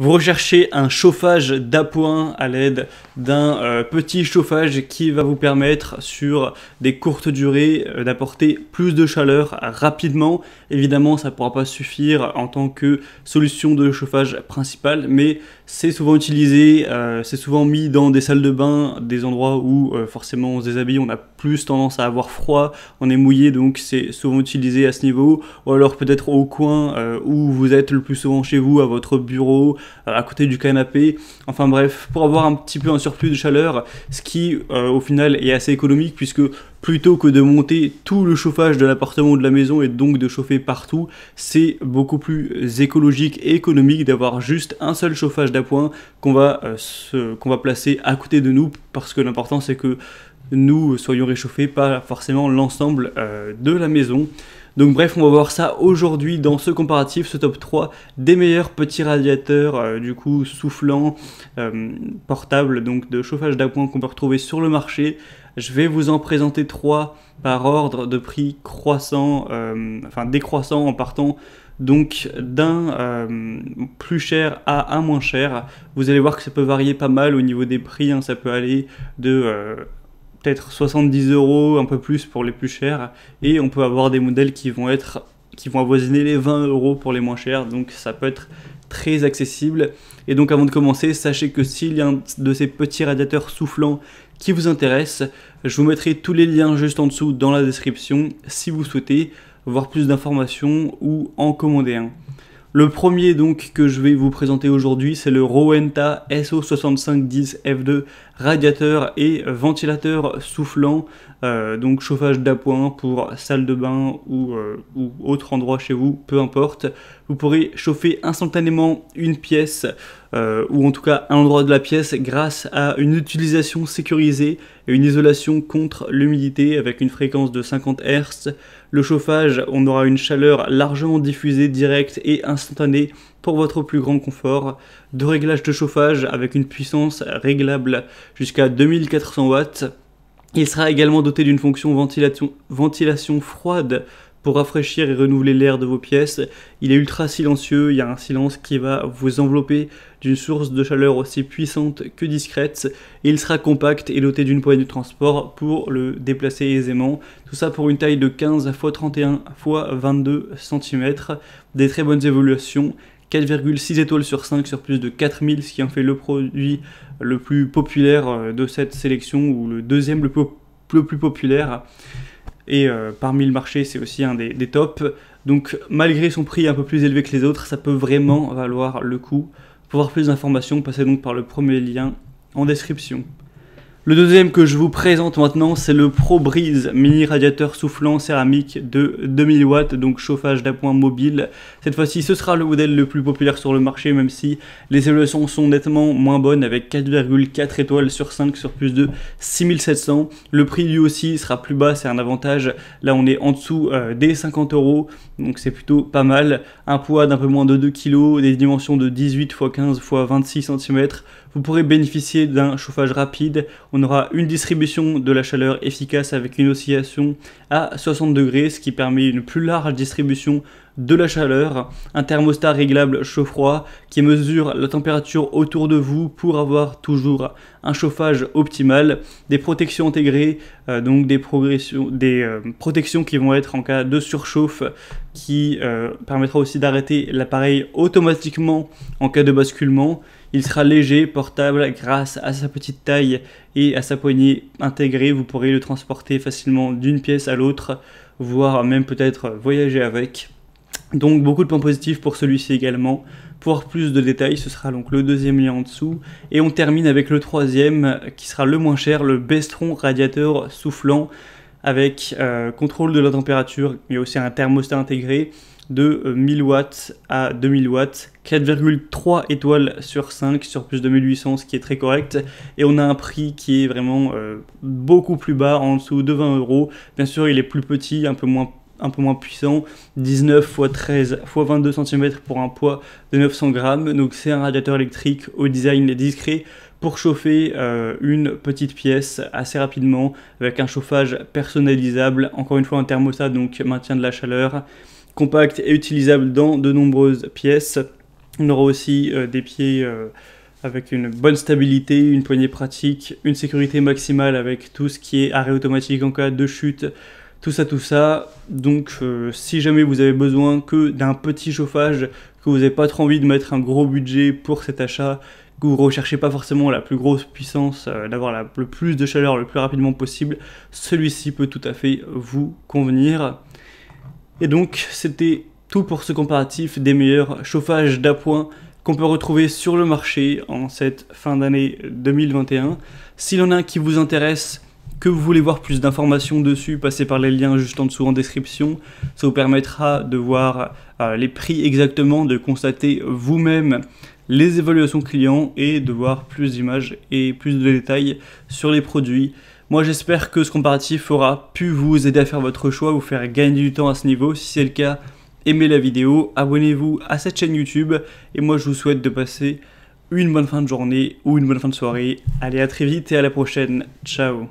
Vous recherchez un chauffage d'appoint à l'aide d'un euh, petit chauffage qui va vous permettre sur des courtes durées euh, d'apporter plus de chaleur rapidement. Évidemment, ça ne pourra pas suffire en tant que solution de chauffage principale, mais c'est souvent utilisé, euh, c'est souvent mis dans des salles de bain, des endroits où forcément on se déshabille, on a plus tendance à avoir froid, on est mouillé donc c'est souvent utilisé à ce niveau, ou alors peut-être au coin euh, où vous êtes le plus souvent chez vous, à votre bureau, euh, à côté du canapé, enfin bref, pour avoir un petit peu un surplus de chaleur, ce qui euh, au final est assez économique puisque plutôt que de monter tout le chauffage de l'appartement ou de la maison et donc de chauffer partout, c'est beaucoup plus écologique et économique d'avoir juste un seul chauffage d'appoint qu'on va, qu'on va placer à côté de nous parce que l'important c'est que nous soyons réchauffés, pas forcément l'ensemble euh, de la maison. Donc bref, on va voir ça aujourd'hui dans ce comparatif, ce top 3 des meilleurs petits radiateurs euh, du coup soufflants, euh, portables, donc de chauffage d'appoint qu'on peut retrouver sur le marché. Je vais vous en présenter 3 par ordre de prix croissant, enfin décroissant en partant donc d'un plus cher à un moins cher. Vous allez voir que ça peut varier pas mal au niveau des prix, hein. ça peut aller de peut-être 70 euros, un peu plus pour les plus chers, et on peut avoir des modèles qui vont être qui vont avoisiner les 20 euros pour les moins chers, donc ça peut être très accessible. Et donc avant de commencer, sachez que s'il y a un de ces petits radiateurs soufflants qui vous intéresse, je vous mettrai tous les liens juste en dessous dans la description si vous souhaitez voir plus d'informations ou en commander un. Le premier donc que je vais vous présenter aujourd'hui, c'est le Rowenta SO6510F2 radiateur et ventilateur soufflant, euh, donc chauffage d'appoint pour salle de bain euh, ou, autre endroit chez vous, peu importe. Vous pourrez chauffer instantanément une pièce euh, ou en tout cas un endroit de la pièce grâce à une utilisation sécurisée et une isolation contre l'humidité avec une fréquence de 50 Hz. Le chauffage, on aura une chaleur largement diffusée, directe et instantanée pour votre plus grand confort, de réglage de chauffage avec une puissance réglable jusqu'à 2400 watts. Il sera également doté d'une fonction ventilation, ventilation froide pour rafraîchir et renouveler l'air de vos pièces. Il est ultra silencieux, il y a un silence qui va vous envelopper d'une source de chaleur aussi puissante que discrète. Il sera compact et doté d'une poignée de transport pour le déplacer aisément. Tout ça pour une taille de 15 x 31 x 22 cm. Des très bonnes évolutions 4,6 étoiles sur 5 sur plus de 4000, ce qui en fait le produit le plus populaire euh, de cette sélection ou le deuxième le, plus populaire. Et euh, parmi le marché, c'est aussi un des, des, tops. Donc malgré son prix un peu plus élevé que les autres, ça peut vraiment valoir le coup. Pour avoir plus d'informations, passez donc par le premier lien en description. Le deuxième que je vous présente maintenant, c'est le Pro Breeze mini radiateur soufflant céramique de 2000 watts, donc chauffage d'appoint mobile. Cette fois-ci, ce sera le modèle le plus populaire sur le marché, même si les évaluations sont nettement moins bonnes, avec 4,4 étoiles sur 5 sur plus de 6700. Le prix lui aussi sera plus bas, c'est un avantage. Là, on est en dessous euh, des 50 euros, donc c'est plutôt pas mal. Un poids d'un peu moins de 2 kg, des dimensions de 18 x 15 x 26 cm. Vous pourrez bénéficier d'un chauffage rapide. On on aura une distribution de la chaleur efficace avec une oscillation à 60 degrés, ce qui permet une plus large distribution de la chaleur, un thermostat réglable chaud-froid qui mesure la température autour de vous pour avoir toujours un chauffage optimal, des protections intégrées, euh, donc des, des euh, protections qui vont être en cas de surchauffe, qui euh, permettra aussi d'arrêter l'appareil automatiquement en cas de basculement. Il sera léger, portable grâce à sa petite taille et à sa poignée intégrée. Vous pourrez le transporter facilement d'une pièce à l'autre, voire même peut-être voyager avec. Donc beaucoup de points positifs pour celui-ci également. Pour plus de détails, ce sera donc le deuxième lien en dessous. Et on termine avec le troisième, qui sera le moins cher, le Bestron radiateur soufflant, avec euh, contrôle de la température, mais aussi un thermostat intégré de 1000 euh, watts à 2000 watts, 4,3 étoiles sur 5 sur plus de 1800, ce qui est très correct. Et on a un prix qui est vraiment euh, beaucoup plus bas, en dessous de 20 euros. Bien sûr, il est plus petit, un peu moins un peu moins puissant, 19 x 13 x 22 cm pour un poids de 900 grammes. Donc c'est un radiateur électrique au design discret pour chauffer euh, une petite pièce assez rapidement avec un chauffage personnalisable, encore une fois un thermostat donc maintien de la chaleur, compact et utilisable dans de nombreuses pièces. On aura aussi euh, des pieds euh, avec une bonne stabilité, une poignée pratique, une sécurité maximale avec tout ce qui est arrêt automatique en cas de chute tout ça, tout ça. Donc, euh, si jamais vous avez besoin que d'un petit chauffage, que vous n'avez pas trop envie de mettre un gros budget pour cet achat, que vous recherchez pas forcément la plus grosse puissance, euh, d'avoir le plus de chaleur le plus rapidement possible, celui-ci peut tout à fait vous convenir. Et donc, c'était tout pour ce comparatif des meilleurs chauffages d'appoint qu'on peut retrouver sur le marché en cette fin d'année 2021. S'il y en a un qui vous intéresse, que vous voulez voir plus d'informations dessus, passez par les liens juste en dessous en description. Ça vous permettra de voir euh, les prix exactement, de constater vous-même les évaluations clients et de voir plus d'images et plus de détails sur les produits. Moi j'espère que ce comparatif aura pu vous aider à faire votre choix, vous faire gagner du temps à ce niveau. Si c'est le cas, aimez la vidéo, abonnez-vous à cette chaîne YouTube et moi je vous souhaite de passer une bonne fin de journée ou une bonne fin de soirée. Allez à très vite et à la prochaine. Ciao